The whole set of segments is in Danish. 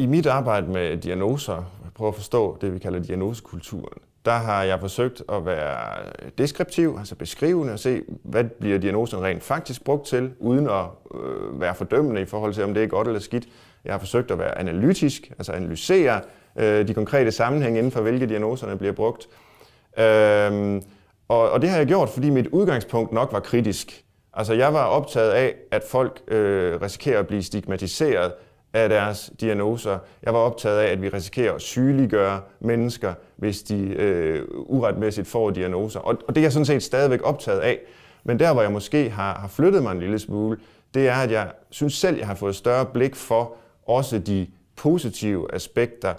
I mit arbejde med diagnoser, jeg prøver at forstå det, vi kalder diagnosekulturen, der har jeg forsøgt at være deskriptiv, altså beskrivende, og se, hvad bliver diagnosen rent faktisk brugt til, uden at øh, være fordømmende i forhold til, om det er godt eller skidt. Jeg har forsøgt at være analytisk, altså analysere øh, de konkrete sammenhænge inden for, hvilke diagnoserne bliver brugt. Øhm, og, og det har jeg gjort, fordi mit udgangspunkt nok var kritisk. Altså jeg var optaget af, at folk øh, risikerer at blive stigmatiseret, af deres diagnoser. Jeg var optaget af, at vi risikerer at sygeliggøre mennesker, hvis de øh, uretmæssigt får diagnoser. Og, og det er jeg sådan set stadigvæk optaget af. Men der, hvor jeg måske har, har flyttet mig en lille smule, det er, at jeg synes selv, jeg har fået større blik for også de positive aspekter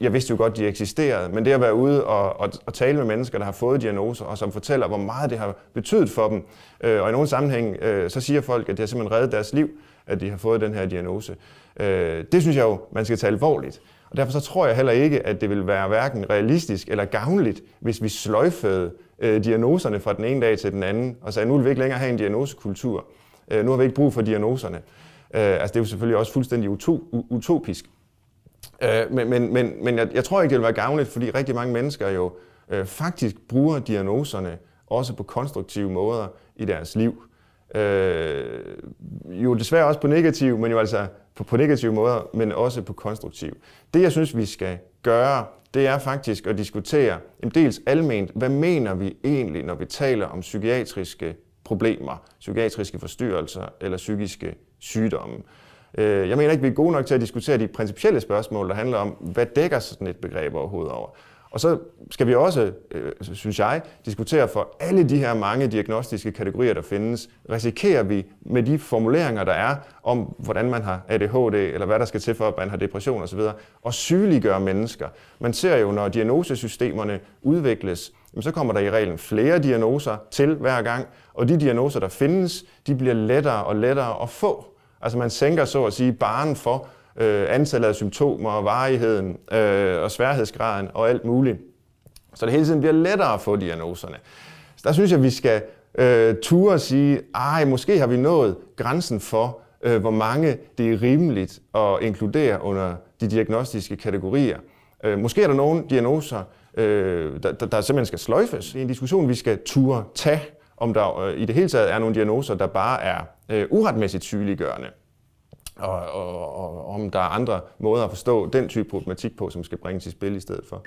jeg vidste jo godt, de eksisterede, men det at være ude og, og, og tale med mennesker, der har fået diagnoser, og som fortæller, hvor meget det har betydet for dem, øh, og i nogle sammenhæng, øh, så siger folk, at det har simpelthen reddet deres liv, at de har fået den her diagnose. Øh, det synes jeg jo, man skal tage alvorligt. Og derfor så tror jeg heller ikke, at det vil være hverken realistisk eller gavnligt, hvis vi sløjfede øh, diagnoserne fra den ene dag til den anden, og sagde, nu vil vi ikke længere have en diagnosekultur. Øh, nu har vi ikke brug for diagnoserne. Øh, altså det er jo selvfølgelig også fuldstændig utopisk. Øh, men men, men, men jeg, jeg tror ikke, det vil være gavnligt, fordi rigtig mange mennesker jo øh, faktisk bruger diagnoserne også på konstruktive måder i deres liv. Øh, jo desværre også på negativ, men jo altså på, på negative måder, men også på konstruktiv. Det jeg synes, vi skal gøre, det er faktisk at diskutere jamen dels alment, hvad mener vi egentlig, når vi taler om psykiatriske problemer, psykiatriske forstyrrelser eller psykiske sygdomme. Øh, jeg mener ikke, vi er gode nok til at diskutere de principielle spørgsmål, der handler om, hvad dækker sådan et begreb overhovedet over. Og så skal vi også, øh, synes jeg, diskutere for alle de her mange diagnostiske kategorier, der findes. Risikerer vi med de formuleringer, der er om, hvordan man har ADHD, eller hvad der skal til for, at man har depression osv., og sygeliggøre mennesker. Man ser jo, når diagnosesystemerne udvikles, så kommer der i reglen flere diagnoser til hver gang, og de diagnoser, der findes, de bliver lettere og lettere at få. Altså man sænker så at sige baren for øh, antallet af symptomer og varigheden øh, og sværhedsgraden og alt muligt. Så det hele tiden bliver lettere at få diagnoserne. Så der synes jeg, at vi skal øh, ture og sige, ej, måske har vi nået grænsen for, øh, hvor mange det er rimeligt at inkludere under de diagnostiske kategorier. Øh, måske er der nogle diagnoser, øh, der, der, der simpelthen skal sløjfes. Det er en diskussion, vi skal ture tage om der øh, i det hele taget er nogle diagnoser, der bare er øh, uretmæssigt sygeliggørende, og, og, og om der er andre måder at forstå den type problematik på, som skal bringes i spil i stedet for.